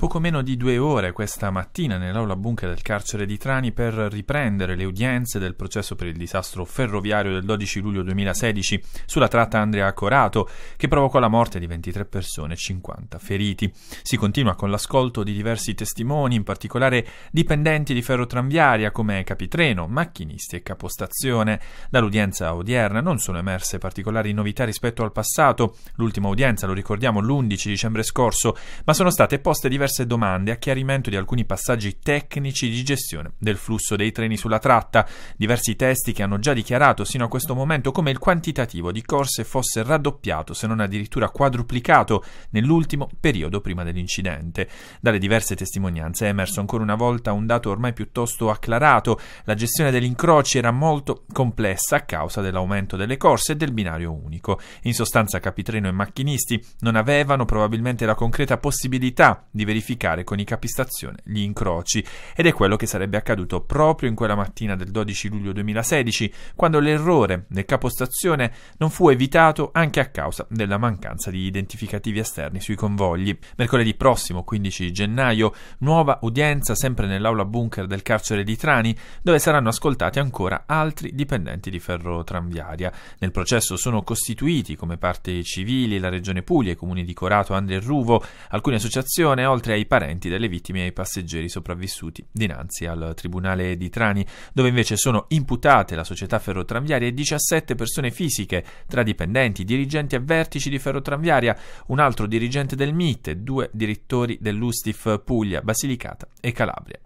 Poco meno di due ore questa mattina nell'aula bunker del carcere di Trani per riprendere le udienze del processo per il disastro ferroviario del 12 luglio 2016 sulla tratta Andrea Corato che provocò la morte di 23 persone e 50 feriti. Si continua con l'ascolto di diversi testimoni, in particolare dipendenti di ferrotranviaria come capitreno, macchinisti e capostazione. Dall'udienza odierna non sono emerse particolari novità rispetto al passato, l'ultima udienza lo ricordiamo l'11 dicembre scorso, ma sono state poste diverse diverse domande a chiarimento di alcuni passaggi tecnici di gestione del flusso dei treni sulla tratta, diversi testi che hanno già dichiarato sino a questo momento come il quantitativo di corse fosse raddoppiato se non addirittura quadruplicato nell'ultimo periodo prima dell'incidente. Dalle diverse testimonianze è emerso ancora una volta un dato ormai piuttosto acclarato, la gestione degli incroci era molto complessa a causa dell'aumento delle corse e del binario unico. In sostanza capitreno e macchinisti non avevano probabilmente la concreta possibilità di verificare verificare con i capistazione gli incroci ed è quello che sarebbe accaduto proprio in quella mattina del 12 luglio 2016 quando l'errore del capostazione non fu evitato anche a causa della mancanza di identificativi esterni sui convogli. Mercoledì prossimo, 15 gennaio, nuova udienza sempre nell'aula bunker del carcere di Trani dove saranno ascoltati ancora altri dipendenti di ferrotranviaria. Nel processo sono costituiti come parte civili la regione Puglia, i comuni di Corato, Andria e Ruvo, alcune associazioni, oltre oltre ai parenti delle vittime e ai passeggeri sopravvissuti, dinanzi al Tribunale di Trani, dove invece sono imputate la società ferrotranviaria e 17 persone fisiche, tra dipendenti, dirigenti e vertici di ferrotranviaria, un altro dirigente del MIT, e due direttori dell'Ustif Puglia, Basilicata e Calabria.